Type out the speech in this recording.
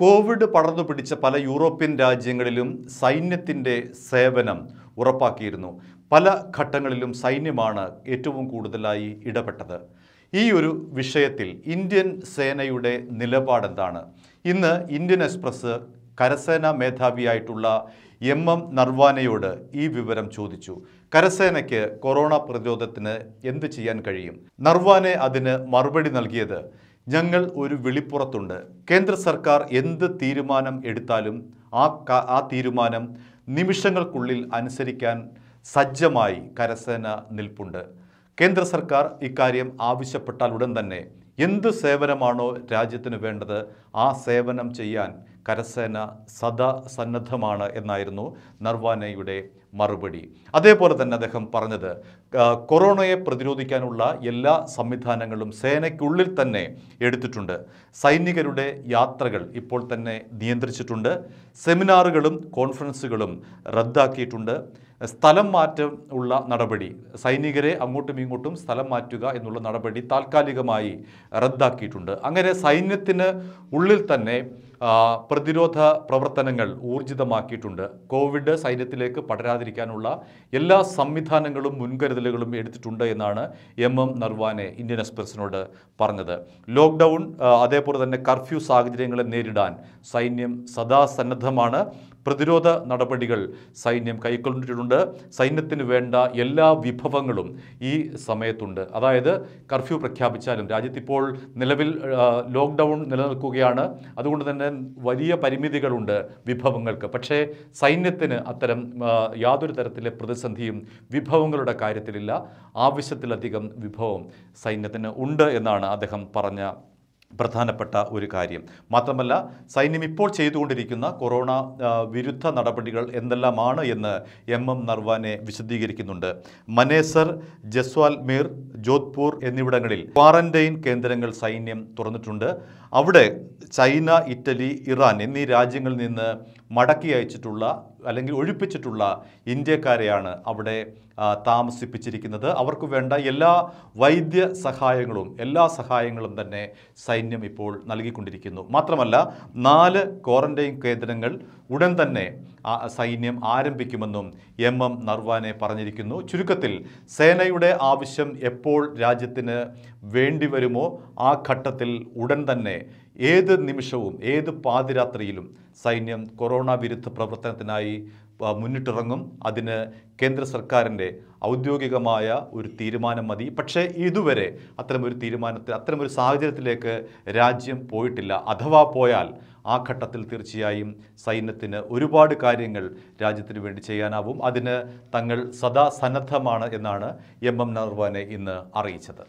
Covid പടർന്നു പിടിച്ച പല യൂറോപ്യൻ രാജ്യങ്ങളിലും സൈന്യത്തിൻ്റെ സേവനം ഉറപ്പാക്കിയിരുന്നു പല ഘട്ടങ്ങളിലും സൈന്യമാണ് ഏറ്റവും കൂടുതലായി ഇടപെട്ടത് ഈ ഒരു വിഷയത്തിൽ ഇന്ത്യൻ സേനയുടെ നിലപാടെന്താണ് ഇന്ന് ഇന്ത്യൻ എക്സ്പ്രസ് കരസേനാ മേധാവിയായിട്ടുള്ള എം എം നർവാനയോട് ഈ വിവരം ചോദിച്ചു കരസേനയ്ക്ക് കൊറോണ പ്രതിരോധത്തിന് എന്ത് ചെയ്യാൻ കഴിയും നർവാനെ അതിന് മറുപടി നൽകിയത് ഞങ്ങൾ ഒരു വിളിപ്പുറത്തുണ്ട് കേന്ദ്ര സർക്കാർ എന്ത് തീരുമാനം എടുത്താലും ആ ആ തീരുമാനം നിമിഷങ്ങൾക്കുള്ളിൽ അനുസരിക്കാൻ സജ്ജമായി കരസേന നിൽപ്പുണ്ട് കേന്ദ്ര സർക്കാർ ഇക്കാര്യം ആവശ്യപ്പെട്ടാൽ ഉടൻ തന്നെ എന്ത് സേവനമാണോ രാജ്യത്തിന് വേണ്ടത് ആ സേവനം ചെയ്യാൻ കരസേന സദാ സന്നദ്ധമാണ് എന്നായിരുന്നു നർവാനയുടെ മറുപടി അതേപോലെ തന്നെ അദ്ദേഹം പറഞ്ഞത് കൊറോണയെ പ്രതിരോധിക്കാനുള്ള എല്ലാ സംവിധാനങ്ങളും സേനയ്ക്കുള്ളിൽ തന്നെ എടുത്തിട്ടുണ്ട് സൈനികരുടെ യാത്രകൾ ഇപ്പോൾ തന്നെ നിയന്ത്രിച്ചിട്ടുണ്ട് സെമിനാറുകളും കോൺഫറൻസുകളും റദ്ദാക്കിയിട്ടുണ്ട് സ്ഥലം മാറ്റം ഉള്ള നടപടി സൈനികരെ അങ്ങോട്ടും ഇങ്ങോട്ടും സ്ഥലം മാറ്റുക എന്നുള്ള നടപടി താൽക്കാലികമായി റദ്ദാക്കിയിട്ടുണ്ട് അങ്ങനെ സൈന്യത്തിന് ഉള്ളിൽ തന്നെ പ്രതിരോധ പ്രവർത്തനങ്ങൾ ഊർജിതമാക്കിയിട്ടുണ്ട് കോവിഡ് സൈന്യത്തിലേക്ക് പടരാതിരിക്കാനുള്ള എല്ലാ സംവിധാനങ്ങളും മുൻകരുതലുകളും എടുത്തിട്ടുണ്ട് എന്നാണ് എം എം നർവാനെ ഇന്ത്യൻ എക്സ്പ്രസിനോട് പറഞ്ഞത് ലോക്ക്ഡൗൺ അതേപോലെ തന്നെ കർഫ്യൂ സാഹചര്യങ്ങളെ നേരിടാൻ സൈന്യം സദാ സന്നദ്ധമാണ് പ്രതിരോധ നടപടികൾ സൈന്യം കൈക്കൊണ്ടിട്ടുണ്ട് സൈന്യത്തിന് വേണ്ട എല്ലാ വിഭവങ്ങളും ഈ സമയത്തുണ്ട് അതായത് കർഫ്യൂ പ്രഖ്യാപിച്ചാലും രാജ്യത്തിപ്പോൾ നിലവിൽ ലോക്ക്ഡൗൺ നിലനിൽക്കുകയാണ് അതുകൊണ്ട് തന്നെ വലിയ പരിമിതികളുണ്ട് വിഭവങ്ങൾക്ക് പക്ഷേ സൈന്യത്തിന് അത്തരം യാതൊരു തരത്തിലെ പ്രതിസന്ധിയും വിഭവങ്ങളുടെ കാര്യത്തിലില്ല ആവശ്യത്തിലധികം വിഭവം സൈന്യത്തിന് ഉണ്ട് എന്നാണ് അദ്ദേഹം പറഞ്ഞ പ്രധാനപ്പെട്ട ഒരു കാര്യം മാത്രമല്ല സൈന്യം ഇപ്പോൾ ചെയ്തുകൊണ്ടിരിക്കുന്ന കൊറോണ വിരുദ്ധ നടപടികൾ എന്തെല്ലാമാണ് എന്ന് എം എം നർവാനെ വിശദീകരിക്കുന്നുണ്ട് മനേസർ ജസ്വാൽമീർ ജോധ്പൂർ എന്നിവിടങ്ങളിൽ ക്വാറന്റൈൻ കേന്ദ്രങ്ങൾ സൈന്യം തുറന്നിട്ടുണ്ട് അവിടെ ചൈന ഇറ്റലി ഇറാൻ എന്നീ രാജ്യങ്ങളിൽ നിന്ന് മടക്കി അയച്ചിട്ടുള്ള അല്ലെങ്കിൽ ഒഴിപ്പിച്ചിട്ടുള്ള ഇന്ത്യക്കാരെയാണ് അവിടെ താമസിപ്പിച്ചിരിക്കുന്നത് അവർക്ക് വേണ്ട എല്ലാ വൈദ്യ സഹായങ്ങളും എല്ലാ സഹായങ്ങളും തന്നെ സൈന്യം ഇപ്പോൾ നൽകിക്കൊണ്ടിരിക്കുന്നു മാത്രമല്ല നാല് ക്വാറന്റൈൻ കേന്ദ്രങ്ങൾ ഉടൻ തന്നെ സൈന്യം ആരംഭിക്കുമെന്നും എം എം നർവാനെ പറഞ്ഞിരിക്കുന്നു ചുരുക്കത്തിൽ സേനയുടെ ആവശ്യം എപ്പോൾ രാജ്യത്തിന് വേണ്ടിവരുമോ ആ ഘട്ടത്തിൽ ഉടൻ തന്നെ ഏത് നിമിഷവും ഏത് പാതിരാത്രിയിലും സൈന്യം കൊറോണ വിരുദ്ധ പ്രവർത്തനത്തിനായി മുന്നിട്ടിറങ്ങും അതിന് കേന്ദ്ര സർക്കാരിൻ്റെ ഔദ്യോഗികമായ ഒരു തീരുമാനം മതി പക്ഷേ ഇതുവരെ അത്തരമൊരു തീരുമാനത്തിൽ അത്തരമൊരു സാഹചര്യത്തിലേക്ക് രാജ്യം പോയിട്ടില്ല അഥവാ പോയാൽ ആ ഘട്ടത്തിൽ തീർച്ചയായും സൈന്യത്തിന് ഒരുപാട് കാര്യങ്ങൾ രാജ്യത്തിന് വേണ്ടി ചെയ്യാനാവും അതിന് തങ്ങൾ സദാ സന്നദ്ധമാണ് എന്നാണ് എം എം നർവാനെ ഇന്ന് അറിയിച്ചത്